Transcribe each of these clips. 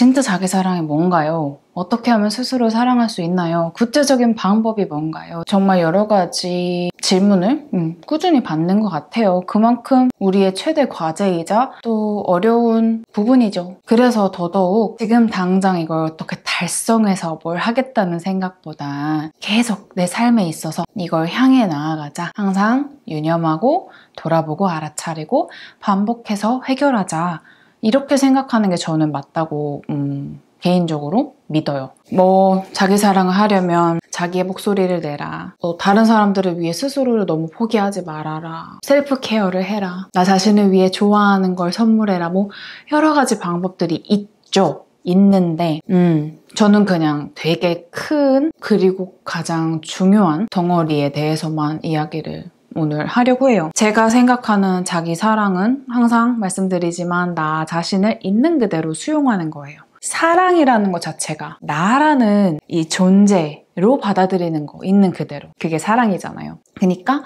진짜 자기 사랑이 뭔가요? 어떻게 하면 스스로 사랑할 수 있나요? 구체적인 방법이 뭔가요? 정말 여러 가지 질문을 음, 꾸준히 받는 것 같아요. 그만큼 우리의 최대 과제이자 또 어려운 부분이죠. 그래서 더더욱 지금 당장 이걸 어떻게 달성해서 뭘 하겠다는 생각보다 계속 내 삶에 있어서 이걸 향해 나아가자. 항상 유념하고 돌아보고 알아차리고 반복해서 해결하자. 이렇게 생각하는 게 저는 맞다고 음, 개인적으로 믿어요. 뭐 자기 사랑을 하려면 자기의 목소리를 내라. 또 뭐, 다른 사람들을 위해 스스로를 너무 포기하지 말아라. 셀프 케어를 해라. 나 자신을 위해 좋아하는 걸 선물해라. 뭐 여러 가지 방법들이 있죠. 있는데 음, 저는 그냥 되게 큰 그리고 가장 중요한 덩어리에 대해서만 이야기를 오늘 하려고 해요. 제가 생각하는 자기 사랑은 항상 말씀드리지만 나 자신을 있는 그대로 수용하는 거예요. 사랑이라는 것 자체가 나라는 이 존재로 받아들이는 거 있는 그대로 그게 사랑이잖아요. 그러니까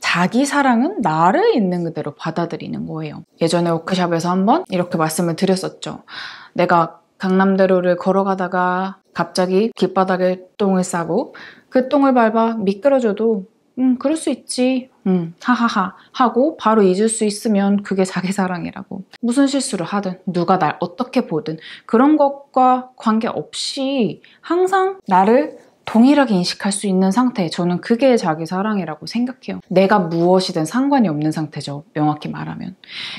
자기 사랑은 나를 있는 그대로 받아들이는 거예요. 예전에 워크샵에서 한번 이렇게 말씀을 드렸었죠. 내가 강남대로를 걸어가다가 갑자기 길바닥에 똥을 싸고 그 똥을 밟아 미끄러져도 음, 그럴 수 있지. 음, 하하하. 하고 바로 잊을 수 있으면 그게 자기 사랑이라고. 무슨 실수를 하든, 누가 날 어떻게 보든, 그런 것과 관계없이 항상 나를 동일하게 인식할 수 있는 상태. 저는 그게 자기 사랑이라고 생각해요. 내가 무엇이든 상관이 없는 상태죠. 명확히 말하면.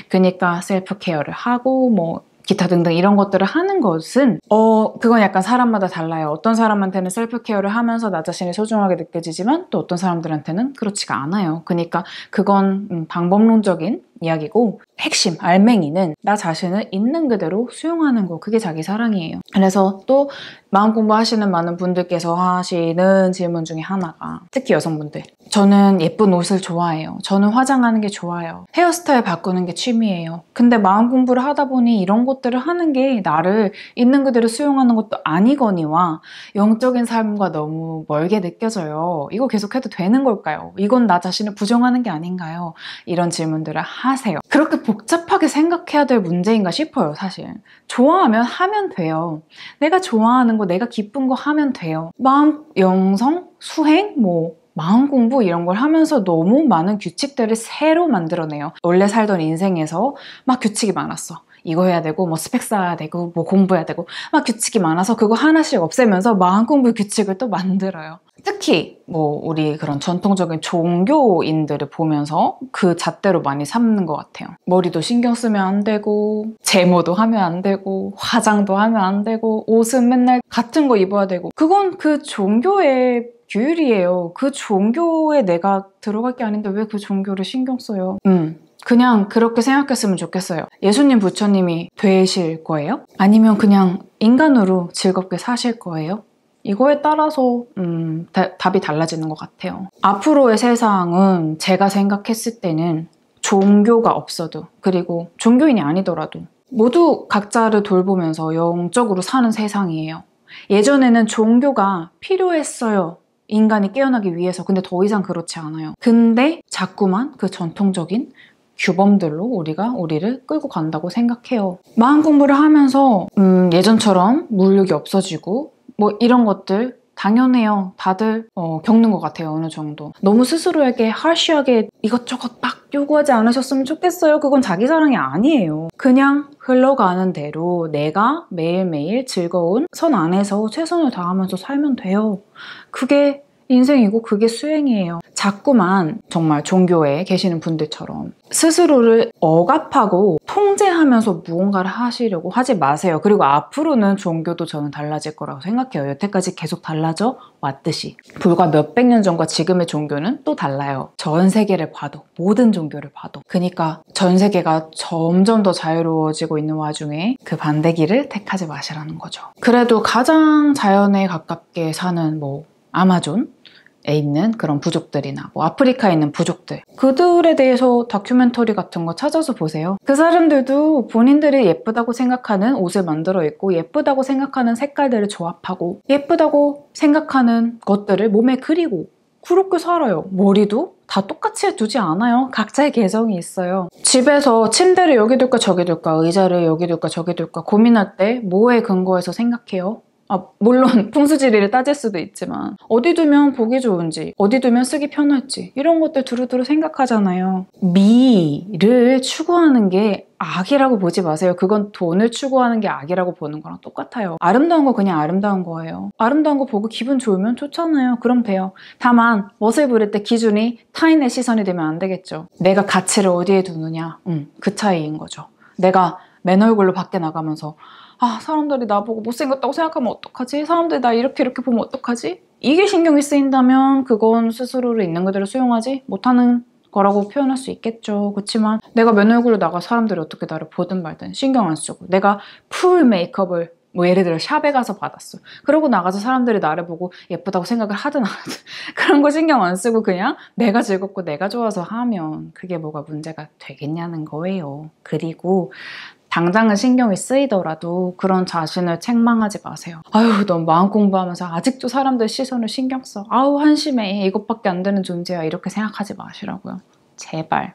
그러니까 셀프 케어를 하고 뭐 기타 등등 이런 것들을 하는 것은 어 그건 약간 사람마다 달라요. 어떤 사람한테는 셀프 케어를 하면서 나 자신이 소중하게 느껴지지만 또 어떤 사람들한테는 그렇지가 않아요. 그러니까 그건 음, 방법론적인 이야기고 핵심 알맹이는 나 자신을 있는 그대로 수용하는 거 그게 자기 사랑이에요 그래서 또 마음 공부하시는 많은 분들께서 하시는 질문 중에 하나가 특히 여성분들 저는 예쁜 옷을 좋아해요 저는 화장하는 게 좋아요 헤어스타일 바꾸는 게 취미예요 근데 마음 공부를 하다 보니 이런 것들을 하는 게 나를 있는 그대로 수용하는 것도 아니거니와 영적인 삶과 너무 멀게 느껴져요 이거 계속해도 되는 걸까요? 이건 나 자신을 부정하는 게 아닌가요? 이런 질문들을 하 하세요. 그렇게 복잡하게 생각해야 될 문제인가 싶어요, 사실. 좋아하면 하면 돼요. 내가 좋아하는 거, 내가 기쁜 거 하면 돼요. 마음 영성, 수행, 뭐 마음 공부 이런 걸 하면서 너무 많은 규칙들을 새로 만들어내요. 원래 살던 인생에서 막 규칙이 많았어. 이거 해야 되고 뭐 스펙 쌓아야 되고 뭐 공부해야 되고 막 규칙이 많아서 그거 하나씩 없애면서 마음 공부 규칙을 또 만들어요. 특히 뭐 우리 그런 전통적인 종교인들을 보면서 그 잣대로 많이 삼는 것 같아요. 머리도 신경 쓰면 안 되고 제모도 하면 안 되고 화장도 하면 안 되고 옷은 맨날 같은 거 입어야 되고 그건 그 종교의 규율이에요. 그 종교에 내가 들어갈 게 아닌데 왜 그 종교를 신경 써요? 음. 그냥 그렇게 생각했으면 좋겠어요. 예수님 부처님이 되실 거예요? 아니면 그냥 인간으로 즐겁게 사실 거예요? 이거에 따라서 음, 다, 답이 달라지는 것 같아요. 앞으로의 세상은 제가 생각했을 때는 종교가 없어도 그리고 종교인이 아니더라도 모두 각자를 돌보면서 영적으로 사는 세상이에요. 예전에는 종교가 필요했어요. 인간이 깨어나기 위해서. 근데 더 이상 그렇지 않아요. 근데 자꾸만 그 전통적인 규범들로 우리가 우리를 끌고 간다고 생각해요. 마음 공부를 하면서 음, 예전처럼 물욕이 없어지고 뭐 이런 것들 당연해요. 다들 어, 겪는 것 같아요. 어느 정도. 너무 스스로에게 하시하게 이것저것 막 요구하지 않으셨으면 좋겠어요. 그건 자기 사랑이 아니에요. 그냥 흘러가는 대로 내가 매일매일 즐거운 선 안에서 최선을 다하면서 살면 돼요. 그게 인생이고 그게 수행이에요. 자꾸만 정말 종교에 계시는 분들처럼 스스로를 억압하고 통제하면서 무언가를 하시려고 하지 마세요. 그리고 앞으로는 종교도 저는 달라질 거라고 생각해요. 여태까지 계속 달라져 왔듯이. 불과 몇 백 년 전과 지금의 종교는 또 달라요. 전 세계를 봐도, 모든 종교를 봐도. 그니까 러전 세계가 점점 더 자유로워지고 있는 와중에 그 반대기를 택하지 마시라는 거죠. 그래도 가장 자연에 가깝게 사는 뭐 아마존? 에 있는 그런 부족들이나 뭐 아프리카에 있는 부족들 그들에 대해서 다큐멘터리 같은 거 찾아서 보세요 그 사람들도 본인들이 예쁘다고 생각하는 옷을 만들어 입고 예쁘다고 생각하는 색깔들을 조합하고 예쁘다고 생각하는 것들을 몸에 그리고 그렇게 살아요 머리도 다 똑같이 해두지 않아요 각자의 개성이 있어요 집에서 침대를 여기 둘까 저기 둘까 의자를 여기 둘까 저기 둘까 고민할 때 뭐에 근거해서 생각해요 아, 물론 풍수지리를 따질 수도 있지만 어디 두면 보기 좋은지 어디 두면 쓰기 편할지 이런 것들 두루두루 생각하잖아요 미를 추구하는 게 악이라고 보지 마세요. 그건 돈을 추구하는 게 악이라고 보는 거랑 똑같아요. 아름다운 거 그냥 아름다운 거예요. 아름다운 거 보고 기분 좋으면 좋잖아요. 그럼 돼요. 다만 멋을 부릴 때 기준이 타인의 시선이 되면 안 되겠죠. 내가 가치를 어디에 두느냐. 음, 그 차이인 거죠. 내가 맨 얼굴로 밖에 나가면서 아, 사람들이 나보고 못생겼다고 생각하면 어떡하지? 사람들이 나 이렇게 이렇게 보면 어떡하지? 이게 신경이 쓰인다면 그건 스스로를 있는 그대로 수용하지 못하는 거라고 표현할 수 있겠죠. 그렇지만 내가 면 얼굴로 나가 사람들이 어떻게 나를 보든 말든 신경 안 쓰고 내가 풀 메이크업을 뭐 예를 들어 샵에 가서 받았어. 그러고 나가서 사람들이 나를 보고 예쁘다고 생각을 하든 안 하든 그런 거 신경 안 쓰고 그냥 내가 즐겁고 내가 좋아서 하면 그게 뭐가 문제가 되겠냐는 거예요. 그리고 당장은 신경이 쓰이더라도 그런 자신을 책망하지 마세요. 아유, 넌 마음 공부하면서 아직도 사람들 시선을 신경 써. 아우, 한심해. 이것밖에 안 되는 존재야. 이렇게 생각하지 마시라고요. 제발.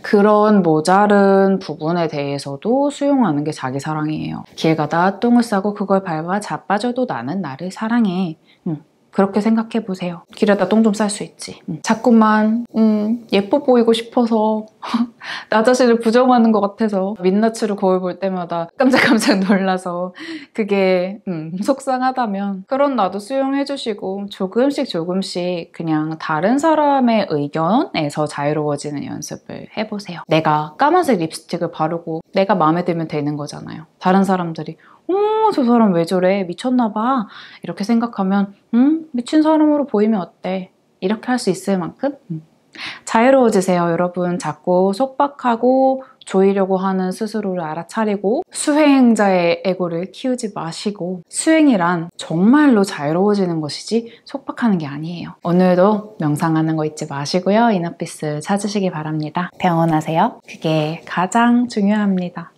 그런 모자른 부분에 대해서도 수용하는 게 자기 사랑이에요. 길 가다 똥을 싸고 그걸 밟아 자빠져도 나는 나를 사랑해. 응. 그렇게 생각해 보세요. 길에다 똥 좀 쌀 수 있지. 응. 자꾸만 음, 예뻐 보이고 싶어서 나 자신을 부정하는 것 같아서 민낯으로 거울 볼 때마다 깜짝깜짝 놀라서 그게 음, 속상하다면 그런 나도 수용해 주시고 조금씩 조금씩 그냥 다른 사람의 의견에서 자유로워지는 연습을 해보세요. 내가 까만색 립스틱을 바르고 내가 마음에 들면 되는 거잖아요. 다른 사람들이 오저 사람 왜 저래? 미쳤나 봐. 이렇게 생각하면 음, 미친 사람으로 보이면 어때? 이렇게 할 수 있을 만큼 음. 자유로워지세요, 여러분. 자꾸 속박하고 조이려고 하는 스스로를 알아차리고 수행자의 에고를 키우지 마시고 수행이란 정말로 자유로워지는 것이지 속박하는 게 아니에요. 오늘도 명상하는 거 잊지 마시고요. 이너피스 찾으시기 바랍니다. 병원하세요. 그게 가장 중요합니다.